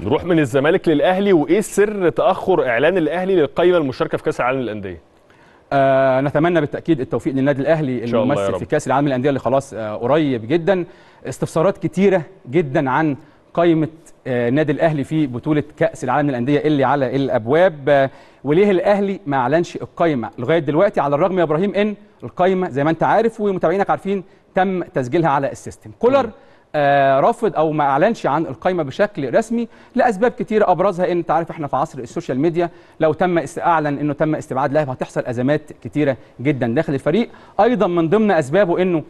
نروح من الزمالك للاهلي وايه سر تاخر اعلان الاهلي للقائمه المشاركه في كاس العالم للانديه آه نتمنى بالتاكيد التوفيق للنادي الاهلي الممثل في كاس العالم للانديه اللي خلاص آه قريب جدا استفسارات كتيره جدا عن قائمه آه نادي الاهلي في بطوله كاس العالم للانديه اللي على الابواب آه وليه الاهلي ما اعلنش القائمه لغايه دلوقتي على الرغم يا ابراهيم ان القائمه زي ما انت عارف ومتابعينك عارفين تم تسجيلها على السيستم كولر م. آه، رافض او ما اعلنش عن القايمه بشكل رسمي لاسباب كتير ابرزها ان انت عارف احنا في عصر السوشيال ميديا لو تم اعلن انه تم استبعاد لاعب هتحصل ازمات كتيره جدا داخل الفريق ايضا من ضمن اسبابه انه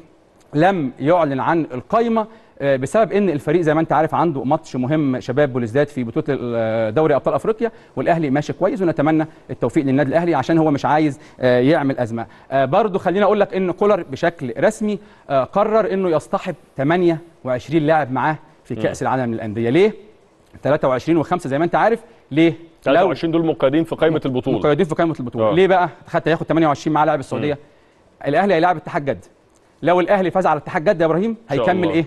لم يعلن عن القايمه آه، بسبب ان الفريق زي ما انت عارف عنده ماتش مهم شباب بوليزداد في بطوله آه، دوري ابطال افريقيا والاهلي ماشي كويس ونتمنى التوفيق للنادي الاهلي عشان هو مش عايز يعمل ازمه برضو خليني اقول لك ان كولر بشكل رسمي قرر انه يصطحب 8 23 لاعب معاه في كاس العالم للانديه ليه 23 و5 زي ما انت عارف ليه 23 دول مقيدين في قائمه البطوله مقيدين في قائمه البطوله أوه. ليه بقى حتى ياخد 28 مع لاعب السعوديه مم. الاهلي هيلاعب اتحاد جد لو الاهلي فاز على اتحاد جد يا ابراهيم هيكمل ايه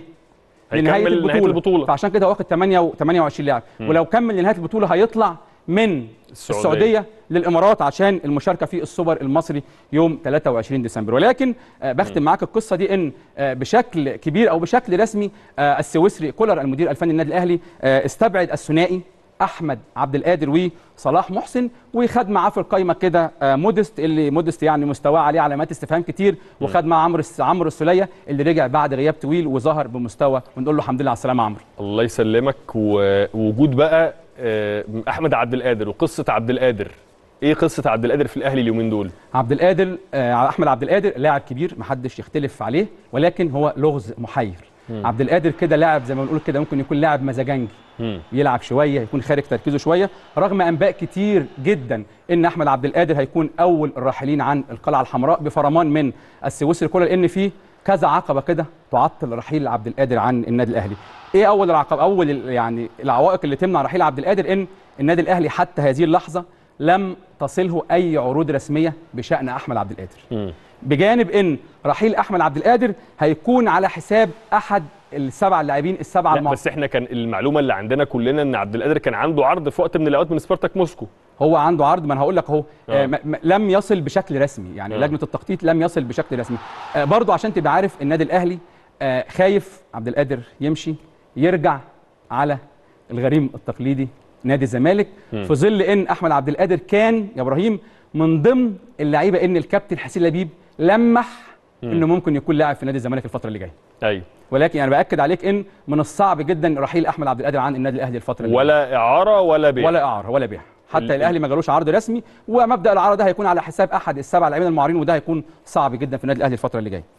هيكمل لنهايه البطوله, البطولة. فعشان كده واخد 8 و 28 لاعب ولو كمل لنهايه البطوله هيطلع من السعودية. السعودية للإمارات عشان المشاركة في السوبر المصري يوم 23 ديسمبر ولكن آه، بختم معاك القصة دي إن آه، بشكل كبير أو بشكل رسمي آه، السويسري كولر المدير الفني للنادي الأهلي استبعد الثنائي احمد عبد القادر وصلاح محسن وخد معاه في القايمه كده مودست اللي مودست يعني مستواه عليه علامات استفهام كتير وخد معاه عمرو عمرو السليه اللي رجع بعد غياب طويل وظهر بمستوى ونقول له الحمد لله على السلامه عمرو الله يسلمك ووجود بقى آه، احمد عبد القادر وقصه عبد القادر ايه قصه عبد القادر في الاهلي اليومين دول عبد القادر آه، احمد عبد القادر لاعب كبير محدش يختلف عليه ولكن هو لغز محير عبد القادر كده لاعب زي ما بنقول كده ممكن يكون لاعب مزاجنجي يلعب شويه يكون خارج تركيزه شويه رغم انباء كتير جدا ان احمد عبد القادر هيكون اول الراحلين عن القلعه الحمراء بفرمان من السويسري كولر لان فيه كذا عقبه كده تعطل رحيل عبد القادر عن النادي الاهلي ايه اول العقب اول يعني العوائق اللي تمنع رحيل عبد القادر ان النادي الاهلي حتى هذه اللحظه لم تصله اي عروض رسميه بشان احمد عبد القادر بجانب ان رحيل احمد عبد القادر هيكون على حساب احد السبع اللاعبين السبعه لا بس احنا كان المعلومه اللي عندنا كلنا ان عبد القادر كان عنده عرض في وقت من الاوقات من سبارتاك موسكو هو عنده عرض ما انا هقول لك اهو آه، آه. لم يصل بشكل رسمي يعني آه. لجنه التخطيط لم يصل بشكل رسمي آه برضو عشان تبقى عارف النادي الاهلي آه خايف عبد القادر يمشي يرجع على الغريم التقليدي نادي الزمالك في ظل ان احمد عبد القادر كان يا ابراهيم من ضمن اللعيبه ان الكابتن حسين لبيب لمح م. انه ممكن يكون لاعب في نادي الزمالك الفتره اللي جايه ايوه ولكن انا باكد عليك ان من الصعب جدا رحيل احمد عبد القادر عن النادي الاهلي الفتره اللي ولا اعاره ولا بيع ولا اعاره ولا بيع حتى الاهلي ما جالوش عرض رسمي ومبدا العرض ده هيكون على حساب احد السبع لاعبين المعارين وده هيكون صعب جدا في النادي الاهلي الفتره اللي جايه